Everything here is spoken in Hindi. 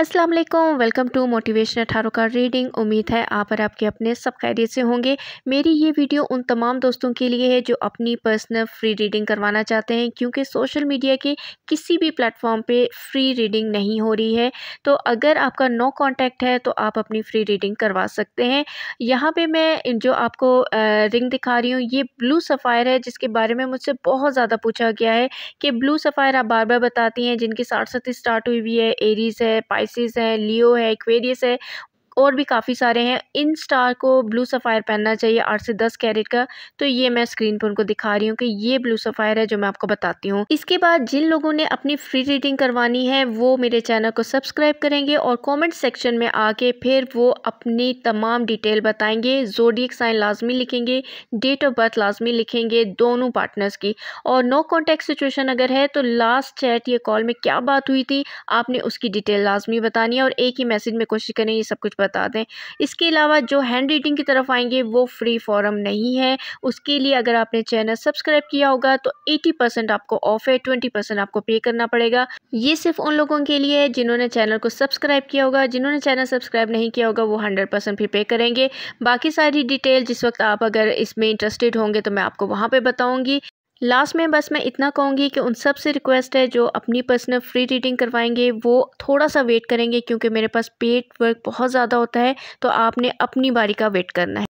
अस्सलाम वालेकुम वेलकम टू मोटिवेशन अठारह का रीडिंग उम्मीद है आप और आपके अपने सब खैरियत से होंगे मेरी ये वीडियो उन तमाम दोस्तों के लिए है जो अपनी पर्सनल फ्री रीडिंग करवाना चाहते हैं क्योंकि सोशल मीडिया के किसी भी प्लेटफॉर्म पे फ्री रीडिंग नहीं हो रही है तो अगर आपका नो कांटेक्ट है तो आप अपनी फ्री रीडिंग करवा सकते हैं यहाँ पर मैं जो आपको रिंग दिखा रही हूँ ये ब्लू सफ़ायर है जिसके बारे में मुझसे बहुत ज़्यादा पूछा गया है कि ब्लू सफ़ायर आप बार बार बताती हैं जिनकी साठ सती स्टार्ट हुई हुई है एरीज़ है पाइसिस है लियो है एक्वेरियस है और भी काफ़ी सारे हैं इन स्टार को ब्लू सफ़ायर पहनना चाहिए आठ से दस कैरेट का तो ये मैं स्क्रीन पर उनको दिखा रही हूँ कि ये ब्लू सफ़ायर है जो मैं आपको बताती हूँ इसके बाद जिन लोगों ने अपनी फ्री रीडिंग करवानी है वो मेरे चैनल को सब्सक्राइब करेंगे और कॉमेंट सेक्शन में आके फिर वो अपनी तमाम डिटेल बताएंगे जोडियक साइन लाजमी लिखेंगे डेट ऑफ बर्थ लाजमी लिखेंगे दोनों पार्टनर्स की और नो कॉन्टेक्ट सिचुएशन अगर है तो लास्ट चैट या कॉल में क्या बात हुई थी आपने उसकी डिटेल लाजमी बतानी है और एक ही मैसेज में कोशिश करें ये सब कुछ बता बता दें इसके अलावा जो हैंड रीडिंग की तरफ आएंगे वो फ्री फॉरम नहीं है उसके लिए अगर आपने चैनल सब्सक्राइब किया होगा तो 80 परसेंट आपको ऑफ है ट्वेंटी परसेंट आपको पे करना पड़ेगा ये सिर्फ उन लोगों के लिए है जिन्होंने चैनल को सब्सक्राइब किया होगा जिन्होंने चैनल सब्सक्राइब नहीं किया होगा वो हंड्रेड परसेंट भी पे करेंगे बाकी सारी डिटेल जिस वक्त आप अगर इसमें इंटरेस्टेड होंगे तो मैं आपको वहाँ पर बताऊँगी लास्ट में बस मैं इतना कहूँगी कि उन सब से रिक्वेस्ट है जो अपनी पर्सनल फ्री रीडिंग करवाएंगे वो थोड़ा सा वेट करेंगे क्योंकि मेरे पास पेड वर्क बहुत ज़्यादा होता है तो आपने अपनी बारी का वेट करना है